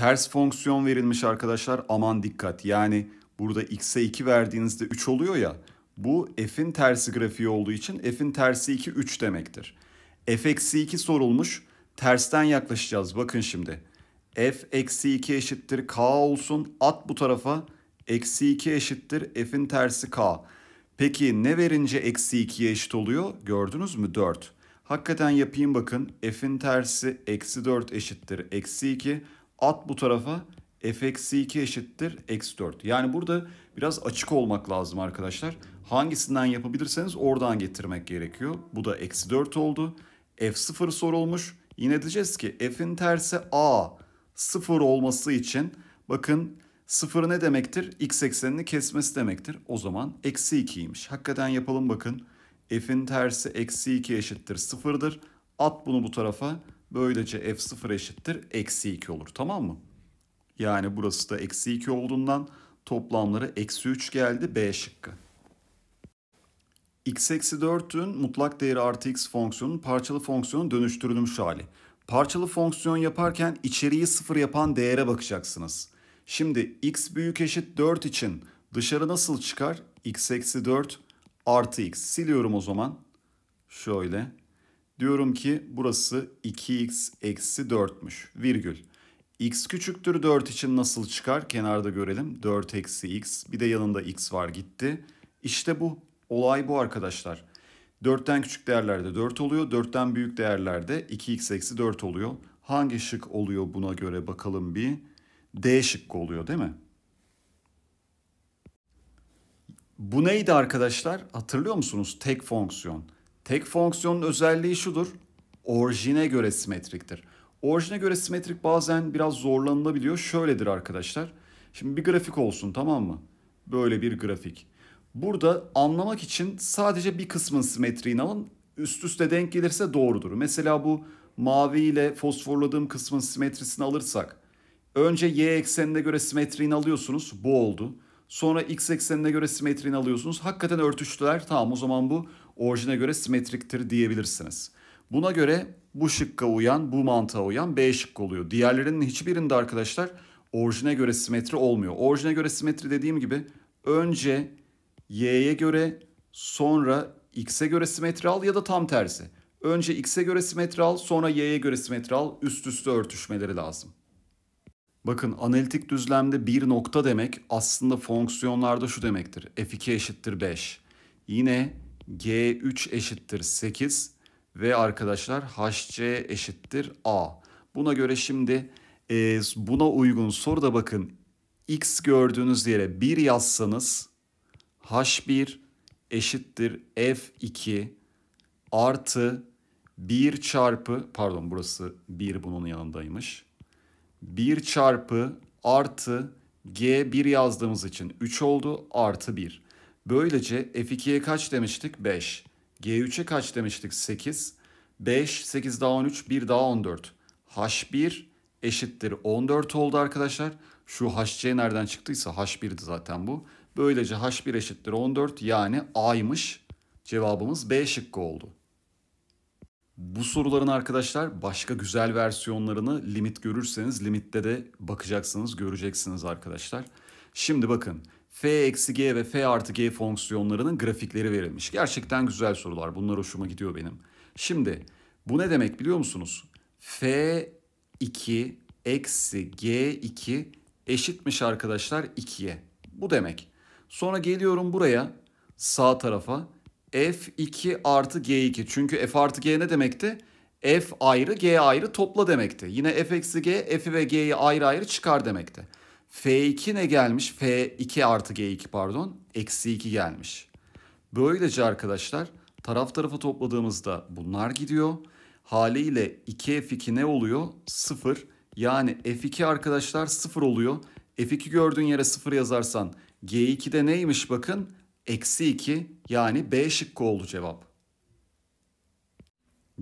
Ters fonksiyon verilmiş arkadaşlar aman dikkat. Yani burada x'e 2 verdiğinizde 3 oluyor ya. Bu f'in tersi grafiği olduğu için f'in tersi 2 3 demektir. f eksi 2 sorulmuş. Tersten yaklaşacağız bakın şimdi. f eksi 2 eşittir k olsun. At bu tarafa eksi 2 eşittir f'in tersi k. Peki ne verince eksi 2'ye eşit oluyor? Gördünüz mü? 4. Hakikaten yapayım bakın. F'in tersi eksi 4 eşittir eksi 2. At bu tarafa f eksi 2 eşittir eksi 4. Yani burada biraz açık olmak lazım arkadaşlar. Hangisinden yapabilirseniz oradan getirmek gerekiyor. Bu da eksi 4 oldu. F0 sorulmuş. Yine diyeceğiz ki f'in tersi a 0 olması için bakın 0 ne demektir? X eksenini kesmesi demektir. O zaman eksi 2'ymiş. Hakikaten yapalım bakın. F'in tersi eksi 2 eşittir 0'dır. At bunu bu tarafa. Böylece f0 eşittir eksi 2 olur tamam mı? Yani burası da eksi 2 olduğundan toplamları eksi 3 geldi B şıkkı. x eksi 4'ün mutlak değeri artı x fonksiyonun parçalı fonksiyonun dönüştürülmüş hali. Parçalı fonksiyon yaparken içeriği 0 yapan değere bakacaksınız. Şimdi x büyük eşit 4 için dışarı nasıl çıkar? x eksi 4 artı x. Siliyorum o zaman. Şöyle. Diyorum ki burası 2x eksi 4'müş virgül. x küçüktür 4 için nasıl çıkar kenarda görelim. 4 eksi x bir de yanında x var gitti. İşte bu olay bu arkadaşlar. 4'ten küçük değerlerde 4 oluyor. 4'ten büyük değerlerde 2x eksi 4 oluyor. Hangi şık oluyor buna göre bakalım bir. D şıkkı oluyor değil mi? Bu neydi arkadaşlar? Hatırlıyor musunuz? Tek fonksiyon. Tek fonksiyonun özelliği şudur. Orijine göre simetriktir. Orijine göre simetrik bazen biraz zorlanılabiliyor. Şöyledir arkadaşlar. Şimdi bir grafik olsun tamam mı? Böyle bir grafik. Burada anlamak için sadece bir kısmın simetriğini alın. Üst üste denk gelirse doğrudur. Mesela bu mavi ile fosforladığım kısmın simetrisini alırsak. Önce y eksenine göre simetriğini alıyorsunuz. Bu oldu. Sonra x eksenine göre simetrini alıyorsunuz. Hakikaten örtüştüler. Tamam o zaman bu orijine göre simetriktir diyebilirsiniz. Buna göre bu şıkka uyan, bu mantığa uyan B şık oluyor. Diğerlerinin hiçbirinde arkadaşlar orijine göre simetri olmuyor. Orijine göre simetri dediğim gibi önce y'ye göre sonra x'e göre simetri al ya da tam tersi. Önce x'e göre simetri al sonra y'ye göre simetri al üst üste örtüşmeleri lazım. Bakın analitik düzlemde bir nokta demek aslında fonksiyonlarda şu demektir. F2 eşittir 5. Yine G3 eşittir 8 ve arkadaşlar HC eşittir A. Buna göre şimdi e, buna uygun da bakın X gördüğünüz yere 1 yazsanız H1 eşittir F2 artı 1 çarpı pardon burası 1 bunun yanındaymış. 1 çarpı artı G1 yazdığımız için 3 oldu artı 1. Böylece F2'ye kaç demiştik? 5. G3'e kaç demiştik? 8. 5, 8 daha 13, 1 daha 14. H1 eşittir 14 oldu arkadaşlar. Şu HC nereden çıktıysa H1'di zaten bu. Böylece H1 eşittir 14 yani A'ymış. Cevabımız B şıkkı oldu. Bu soruların arkadaşlar başka güzel versiyonlarını limit görürseniz limitte de bakacaksınız, göreceksiniz arkadaşlar. Şimdi bakın f eksi g ve f artı g fonksiyonlarının grafikleri verilmiş. Gerçekten güzel sorular. Bunlar hoşuma gidiyor benim. Şimdi bu ne demek biliyor musunuz? f2 eksi g2 eşitmiş arkadaşlar 2'ye. Bu demek. Sonra geliyorum buraya sağ tarafa. F2 artı G2. Çünkü F artı G ne demekti? F ayrı G ayrı topla demekti. Yine F eksi G F'i ve G'yi ayrı ayrı çıkar demekti. F2 ne gelmiş? F2 artı G2 pardon. Eksi 2 gelmiş. Böylece arkadaşlar taraf tarafa topladığımızda bunlar gidiyor. Haliyle 2F2 ne oluyor? 0. Yani F2 arkadaşlar 0 oluyor. F2 gördüğün yere 0 yazarsan G2 de neymiş bakın? eksi 2 yani B şıkkı oldu cevap.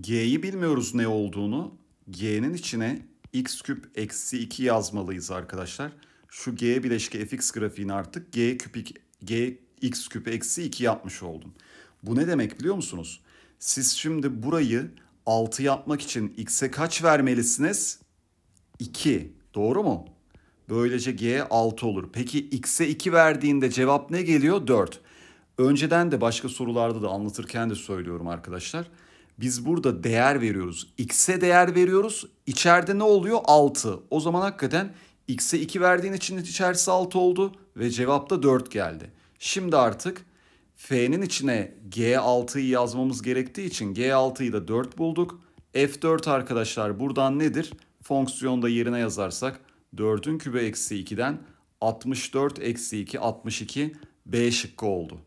G'yi bilmiyoruz ne olduğunu. G'nin içine x küp eksi 2 yazmalıyız arkadaşlar. Şu G bileşke fx grafiğini artık G küp G x küp eksi 2 yapmış oldum. Bu ne demek biliyor musunuz? Siz şimdi burayı 6 yapmak için x'e kaç vermelisiniz? 2. Doğru mu? Böylece g 6 olur. Peki x'e 2 verdiğinde cevap ne geliyor? 4. Önceden de başka sorularda da anlatırken de söylüyorum arkadaşlar. Biz burada değer veriyoruz. X'e değer veriyoruz. İçeride ne oluyor? 6. O zaman hakikaten X'e 2 verdiğin için içerisi 6 oldu ve cevapta 4 geldi. Şimdi artık F'nin içine G6'yı yazmamız gerektiği için G6'yı da 4 bulduk. F4 arkadaşlar buradan nedir? Fonksiyonda yerine yazarsak 4'ün kübü eksi 2'den 64 eksi 2 62 B şıkkı oldu.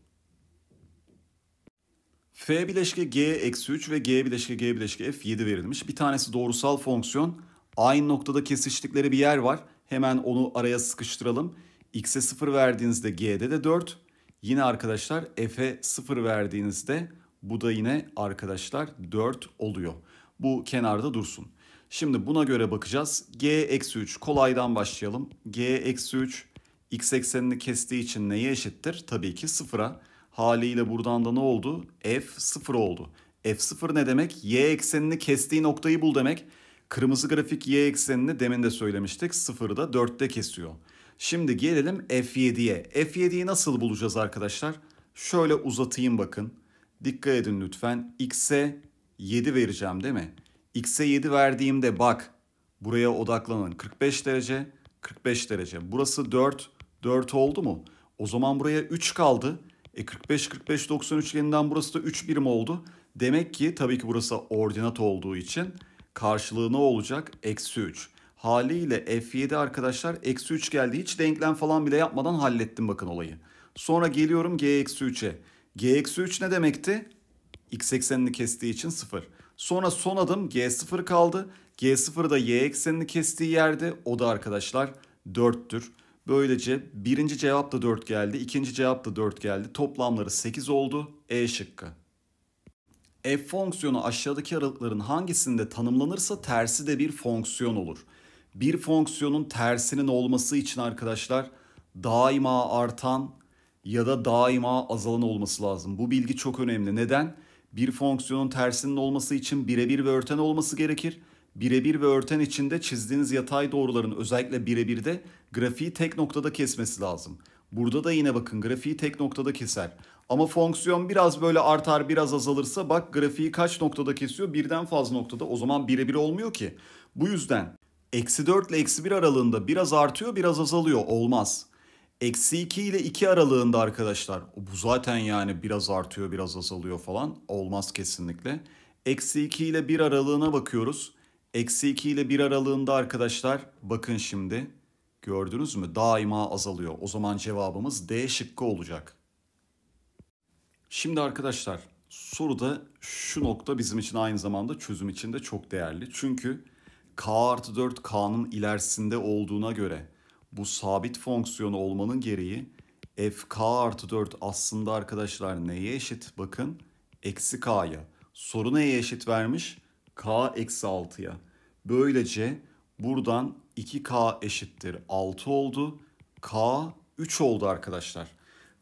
F bileşke G eksi 3 ve G bileşke G bileşke F 7 verilmiş. Bir tanesi doğrusal fonksiyon. Aynı noktada kesiştikleri bir yer var. Hemen onu araya sıkıştıralım. X'e 0 verdiğinizde G'de de 4. Yine arkadaşlar F'e 0 verdiğinizde bu da yine arkadaşlar 4 oluyor. Bu kenarda dursun. Şimdi buna göre bakacağız. G eksi 3 kolaydan başlayalım. G eksi 3 x eksenini kestiği için neye eşittir? Tabii ki sıfıra. Haliyle buradan da ne oldu? F0 oldu. F0 ne demek? Y eksenini kestiği noktayı bul demek. Kırmızı grafik y eksenini demin de söylemiştik. da 4'te kesiyor. Şimdi gelelim F7'ye. F7'yi nasıl bulacağız arkadaşlar? Şöyle uzatayım bakın. Dikkat edin lütfen. X'e 7 vereceğim değil mi? X'e 7 verdiğimde bak buraya odaklanın. 45 derece, 45 derece. Burası 4, 4 oldu mu? O zaman buraya 3 kaldı. E 45-45-90 üçgeninden burası da 3 birim oldu. Demek ki tabii ki burası ordinat olduğu için karşılığı ne olacak? Eksi 3. Haliyle F7 arkadaşlar eksi 3 geldi. Hiç denklem falan bile yapmadan hallettim bakın olayı. Sonra geliyorum G eksi 3'e. G eksi 3 ne demekti? X eksenini kestiği için 0. Sonra son adım G0 kaldı. G0 da Y eksenini kestiği yerde o da arkadaşlar 4'tür. Böylece birinci cevap da 4 geldi, ikinci cevap da 4 geldi. Toplamları 8 oldu. E şıkkı. F fonksiyonu aşağıdaki aralıkların hangisinde tanımlanırsa tersi de bir fonksiyon olur. Bir fonksiyonun tersinin olması için arkadaşlar daima artan ya da daima azalan olması lazım. Bu bilgi çok önemli. Neden? Bir fonksiyonun tersinin olması için birebir ve örten olması gerekir birebir ve örten içinde çizdiğiniz yatay doğruların özellikle birebirde grafiği tek noktada kesmesi lazım. Burada da yine bakın grafiği tek noktada keser. Ama fonksiyon biraz böyle artar biraz azalırsa bak grafiği kaç noktada kesiyor birden fazla noktada o zaman birebir olmuyor ki. Bu yüzden eksi 4 ile eksi 1 aralığında biraz artıyor biraz azalıyor olmaz. Eksi 2 ile 2 aralığında arkadaşlar bu zaten yani biraz artıyor biraz azalıyor falan olmaz kesinlikle. Eksi 2 ile 1 aralığına bakıyoruz. Eksi 2 ile 1 aralığında arkadaşlar bakın şimdi gördünüz mü daima azalıyor. O zaman cevabımız D şıkkı olacak. Şimdi arkadaşlar soruda şu nokta bizim için aynı zamanda çözüm için de çok değerli. Çünkü k artı 4 k'nın ilerisinde olduğuna göre bu sabit fonksiyon olmanın gereği f k artı 4 aslında arkadaşlar neye eşit? Bakın eksi k'ya. Soru neye eşit vermiş? k eksi 6'ya. Böylece buradan 2k eşittir 6 oldu. k 3 oldu arkadaşlar.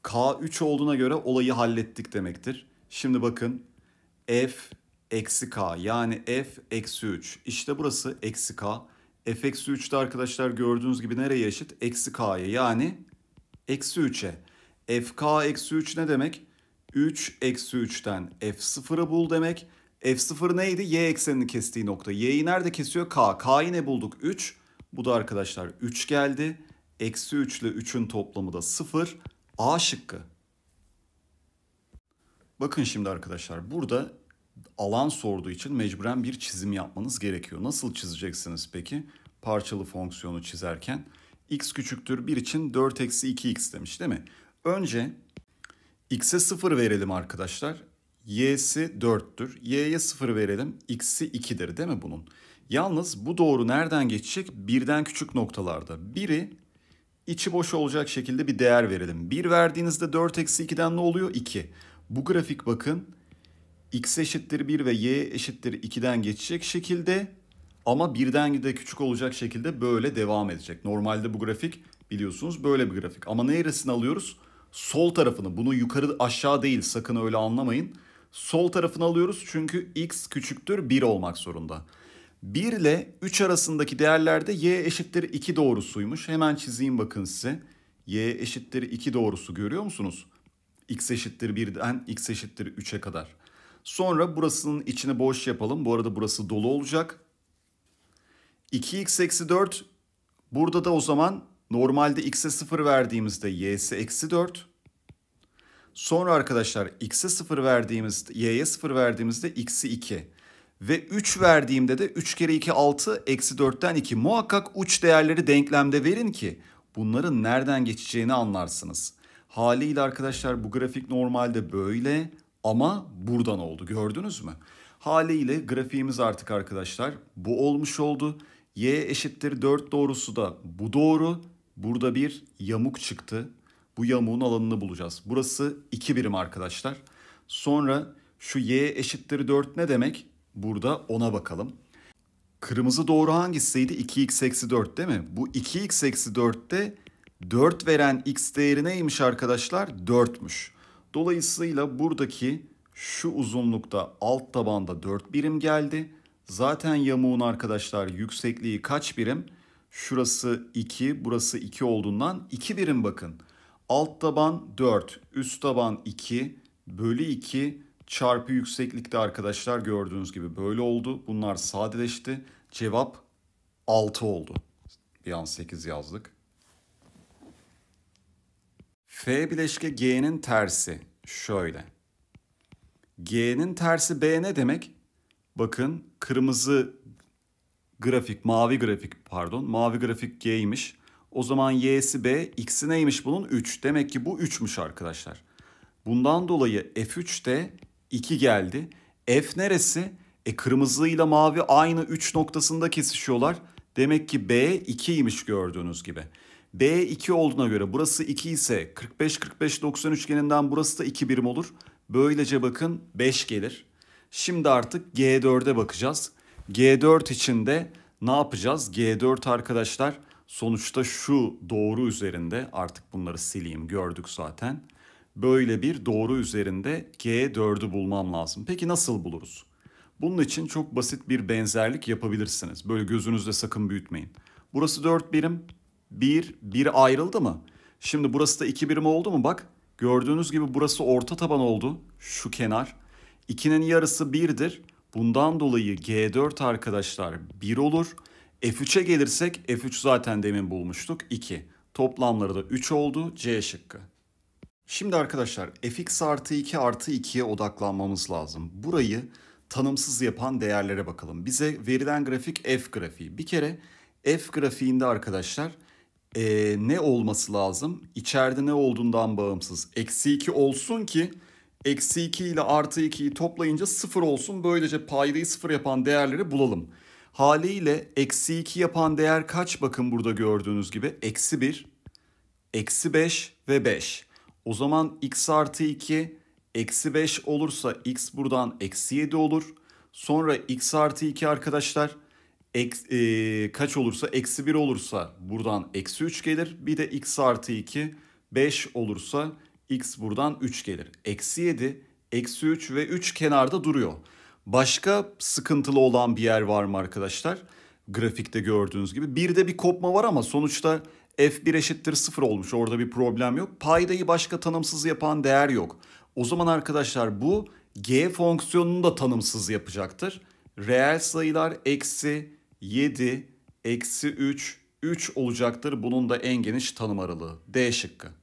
k 3 olduğuna göre olayı hallettik demektir. Şimdi bakın f eksi k yani f eksi 3. İşte burası eksi k. f eksi 3 arkadaşlar gördüğünüz gibi nereye eşit? Eksi k'ya yani eksi 3'e. fk eksi 3 ne demek? 3 eksi 3'ten f0'ı bul demek. F0 neydi? Y eksenini kestiği nokta. Y'yi nerede kesiyor? K. K'yı ne bulduk? 3. Bu da arkadaşlar 3 geldi. Eksi 3 ile 3'ün toplamı da 0. A şıkkı. Bakın şimdi arkadaşlar burada alan sorduğu için mecburen bir çizim yapmanız gerekiyor. Nasıl çizeceksiniz peki? Parçalı fonksiyonu çizerken x küçüktür 1 için 4 eksi 2x demiş değil mi? Önce x'e 0 verelim arkadaşlar y'si 4'tür. Y'ye 0 verelim. X'i 2'dir değil mi bunun? Yalnız bu doğru nereden geçecek? Birden küçük noktalarda. Biri içi boş olacak şekilde bir değer verelim. 1 verdiğinizde 4 eksi 2'den ne oluyor? 2. Bu grafik bakın x eşittir 1 ve y eşittir 2'den geçecek şekilde ama birden de küçük olacak şekilde böyle devam edecek. Normalde bu grafik biliyorsunuz böyle bir grafik. Ama neresini alıyoruz? Sol tarafını. Bunu yukarı aşağı değil sakın öyle anlamayın sol tarafını alıyoruz çünkü x küçüktür 1 olmak zorunda. 1 ile 3 arasındaki değerlerde y eşittir 2 doğrusuymuş. Hemen çizeyim bakın size. y eşittir 2 doğrusu görüyor musunuz? x eşittir 1'den x eşittir 3'e kadar. Sonra burasının içini boş yapalım. Bu arada burası dolu olacak. 2x eksi 4 burada da o zaman normalde x'e 0 verdiğimizde y'si eksi 4. Sonra arkadaşlar x'e 0 verdiğimizde, y'ye 0 verdiğimizde x'i 2. Ve 3 verdiğimde de 3 kere 2 6, eksi 4'ten 2. Muhakkak uç değerleri denklemde verin ki bunların nereden geçeceğini anlarsınız. Haliyle arkadaşlar bu grafik normalde böyle ama buradan oldu gördünüz mü? Haliyle grafiğimiz artık arkadaşlar bu olmuş oldu. Y eşittir 4 doğrusu da bu doğru. Burada bir yamuk çıktı. Bu yamuğun alanını bulacağız. Burası 2 birim arkadaşlar. Sonra şu y eşittir 4 ne demek? Burada ona bakalım. Kırmızı doğru hangisiydi? 2x eksi 4 değil mi? Bu 2x eksi 4'te 4 veren x değeri neymiş arkadaşlar? 4'müş. Dolayısıyla buradaki şu uzunlukta alt tabanda 4 birim geldi. Zaten yamuğun arkadaşlar yüksekliği kaç birim? Şurası 2, burası 2 olduğundan 2 birim bakın alt taban 4, üst taban 2 bölü 2 çarpı yükseklikte arkadaşlar gördüğünüz gibi böyle oldu. Bunlar sadeleşti. Cevap 6 oldu. Bir an 8 yazdık. F bileşke G'nin tersi şöyle. G'nin tersi B ne demek? Bakın kırmızı grafik, mavi grafik pardon, mavi grafik G'ymiş. O zaman y'si b, x'i neymiş bunun? 3. Demek ki bu 3'müş arkadaşlar. Bundan dolayı f3'te 2 geldi. F neresi? E kırmızıyla mavi aynı 3 noktasında kesişiyorlar. Demek ki B 2'ymiş gördüğünüz gibi. B 2 olduğuna göre burası 2 ise 45 45 90 üçgeninden burası da 2 birim olur. Böylece bakın 5 gelir. Şimdi artık G4'e bakacağız. G4 için de ne yapacağız? G4 arkadaşlar Sonuçta şu doğru üzerinde artık bunları sileyim gördük zaten. Böyle bir doğru üzerinde G4'ü bulmam lazım. Peki nasıl buluruz? Bunun için çok basit bir benzerlik yapabilirsiniz. Böyle gözünüzde sakın büyütmeyin. Burası 4 birim. 1, 1 ayrıldı mı? Şimdi burası da 2 birim oldu mu? Bak gördüğünüz gibi burası orta taban oldu. Şu kenar. 2'nin yarısı 1'dir. Bundan dolayı G4 arkadaşlar 1 olur. F3'e gelirsek F3 zaten demin bulmuştuk 2. Toplamları da 3 oldu C şıkkı. Şimdi arkadaşlar fx artı 2 artı 2'ye odaklanmamız lazım. Burayı tanımsız yapan değerlere bakalım. Bize verilen grafik f grafiği. Bir kere f grafiğinde arkadaşlar e, ne olması lazım? İçeride ne olduğundan bağımsız. Eksi 2 olsun ki eksi 2 ile artı 2'yi toplayınca 0 olsun. Böylece paydayı 0 yapan değerleri bulalım haliyle eksi 2 yapan değer kaç? Bakın burada gördüğünüz gibi eksi 1, eksi 5 ve 5. O zaman x artı 2 eksi 5 olursa x buradan eksi 7 olur. Sonra x artı 2 arkadaşlar ek, e, kaç olursa eksi 1 olursa buradan eksi 3 gelir. Bir de x artı 2 5 olursa x buradan 3 gelir. Eksi 7, eksi 3 ve 3 kenarda duruyor. Başka sıkıntılı olan bir yer var mı arkadaşlar? Grafikte gördüğünüz gibi. Bir de bir kopma var ama sonuçta f1 eşittir 0 olmuş. Orada bir problem yok. Paydayı başka tanımsız yapan değer yok. O zaman arkadaşlar bu g fonksiyonunu da tanımsız yapacaktır. Reel sayılar eksi 7, eksi 3, 3 olacaktır. Bunun da en geniş tanım aralığı. D şıkkı.